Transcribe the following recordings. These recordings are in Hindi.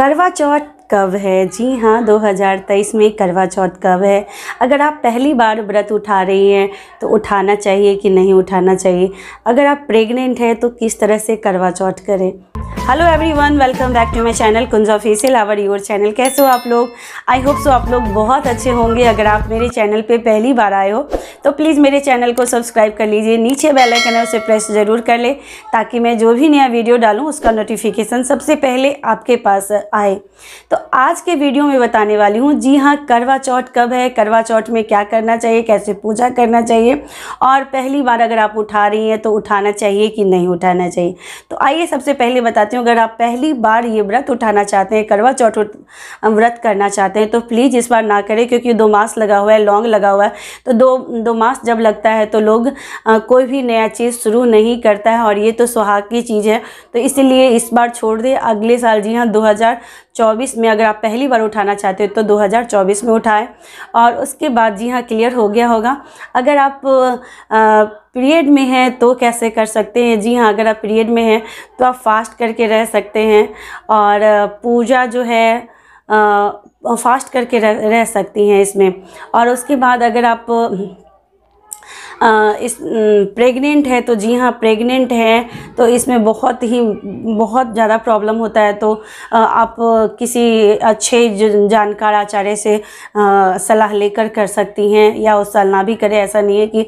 करवा चौथ कब है जी हाँ 2023 में करवा चौथ कब है अगर आप पहली बार व्रत उठा रही हैं तो उठाना चाहिए कि नहीं उठाना चाहिए अगर आप प्रेग्नेंट हैं तो किस तरह से करवा चौथ करें hello everyone welcome back to my channel कुंजा फेसियल आवर योर चैनल कैसे हो आप लोग आई होप सो आप लोग बहुत अच्छे होंगे अगर आप मेरे चैनल पे पहली बार आए हो तो प्लीज़ मेरे चैनल को सब्सक्राइब कर लीजिए नीचे बेल आइकन है उसे प्रेस ज़रूर कर ले ताकि मैं जो भी नया वीडियो डालूँ उसका नोटिफिकेशन सबसे पहले आपके पास आए तो आज के वीडियो में बताने वाली हूँ जी हाँ करवा चौथ कब है करवा चौथ में क्या करना चाहिए कैसे पूजा करना चाहिए और पहली बार अगर आप उठा रही हैं तो उठाना चाहिए कि नहीं उठाना चाहिए तो आइए सबसे पहले बताते हैं साथियों अगर आप पहली बार ये व्रत उठाना चाहते हैं करवा चौथ व्रत करना चाहते हैं तो प्लीज़ इस बार ना करें क्योंकि दो मास लगा हुआ है लॉन्ग लगा हुआ है तो दो दो मास जब लगता है तो लोग आ, कोई भी नया चीज़ शुरू नहीं करता है और ये तो सुहाग की चीज़ है तो इसीलिए इस बार छोड़ दें अगले साल जी हाँ चौबीस में अगर आप पहली बार उठाना चाहते हो तो 2024 में उठाएं और उसके बाद जी हाँ क्लियर हो गया होगा अगर आप आ, पीरियड में हैं तो कैसे कर सकते हैं जी हाँ अगर आप पीरियड में हैं तो आप फास्ट करके रह सकते हैं और पूजा जो है फास्ट करके रह, रह सकती हैं इसमें और उसके बाद अगर आप इस प्रेग्नेंट है तो जी हाँ प्रेग्नेंट है तो इसमें बहुत ही बहुत ज़्यादा प्रॉब्लम होता है तो आप किसी अच्छे जानकार आचार्य से सलाह लेकर कर सकती हैं या उस साल ना भी करें ऐसा नहीं है कि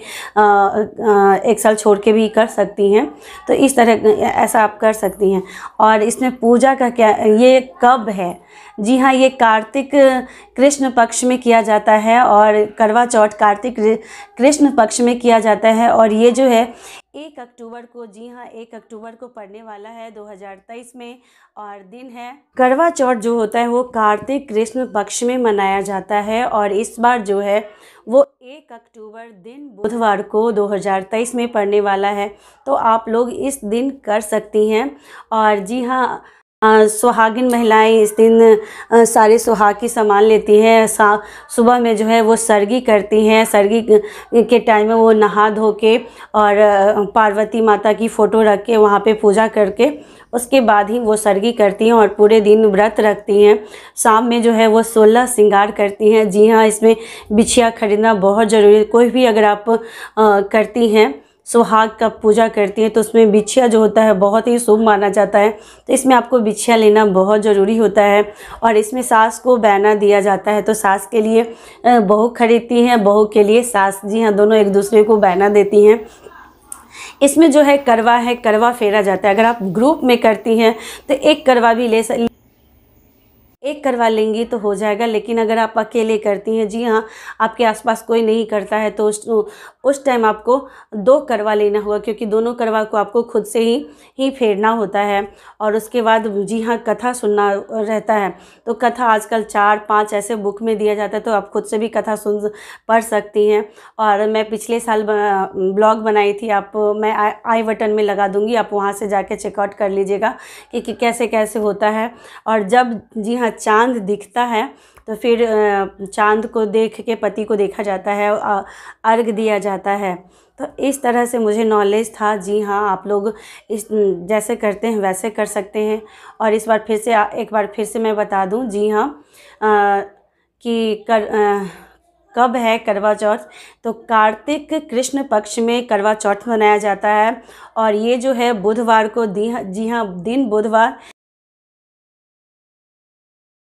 एक साल छोड़ के भी कर सकती हैं तो इस तरह ऐसा आप कर सकती हैं और इसमें पूजा का क्या ये कब है जी हाँ ये कार्तिक कृष्ण पक्ष में किया जाता है और करवा चौथ कार्तिक कृष्ण पक्ष में किया जाता है और ये जो है एक अक्टूबर को जी हाँ एक अक्टूबर को पड़ने वाला है 2023 में और दिन है करवा चौथ जो होता है वो कार्तिक कृष्ण पक्ष में मनाया जाता है और इस बार जो है वो एक अक्टूबर दिन बुधवार को 2023 में पड़ने वाला है तो आप लोग इस दिन कर सकती हैं और जी हाँ सुहागिन महिलाएं इस दिन सारे सुहाग की सामान लेती हैं सुबह में जो है वो सर्गी करती हैं सर्गी के टाइम में वो नहा धो के और पार्वती माता की फ़ोटो रख के वहाँ पे पूजा करके उसके बाद ही वो सर्गी करती हैं और पूरे दिन व्रत रखती हैं शाम में जो है वो सोलह श्रृंगार करती हैं जी हाँ इसमें बिछिया खरीदना बहुत ज़रूरी है कोई भी अगर आप आ, करती हैं सुहाग का पूजा करती है तो उसमें बिछिया जो होता है बहुत ही शुभ माना जाता है तो इसमें आपको बिछिया लेना बहुत ज़रूरी होता है और इसमें सास को बहना दिया जाता है तो सास के लिए बहू खरीदती हैं बहू के लिए सास जी हैं दोनों एक दूसरे को बहना देती हैं इसमें जो है करवा है करवा फेरा जाता है अगर आप ग्रुप में करती हैं तो एक करवा भी ले एक करवा लेंगी तो हो जाएगा लेकिन अगर आप अकेले करती हैं जी हाँ आपके आसपास कोई नहीं करता है तो उस उस टाइम आपको दो करवा लेना होगा क्योंकि दोनों करवा को आपको खुद से ही ही फेरना होता है और उसके बाद जी हाँ कथा सुनना रहता है तो कथा आजकल चार पाँच ऐसे बुक में दिया जाता है तो आप खुद से भी कथा सुन पढ़ सकती हैं और मैं पिछले साल ब्लॉग बनाई थी आप मैं आई बटन में लगा दूँगी आप वहाँ से जाके चेकआउट कर लीजिएगा कि, कि कैसे कैसे होता है और जब जी हाँ चांद दिखता है तो फिर चांद को देख के पति को देखा जाता है अर्घ दिया जाता है तो इस तरह से मुझे नॉलेज था जी हाँ आप लोग इस जैसे करते हैं वैसे कर सकते हैं और इस बार फिर से एक बार फिर से मैं बता दूं जी हाँ कि कर आ, कब है करवा चौथ तो कार्तिक कृष्ण पक्ष में करवा चौथ मनाया जाता है और ये जो है बुधवार को दी जी हाँ दिन बुधवार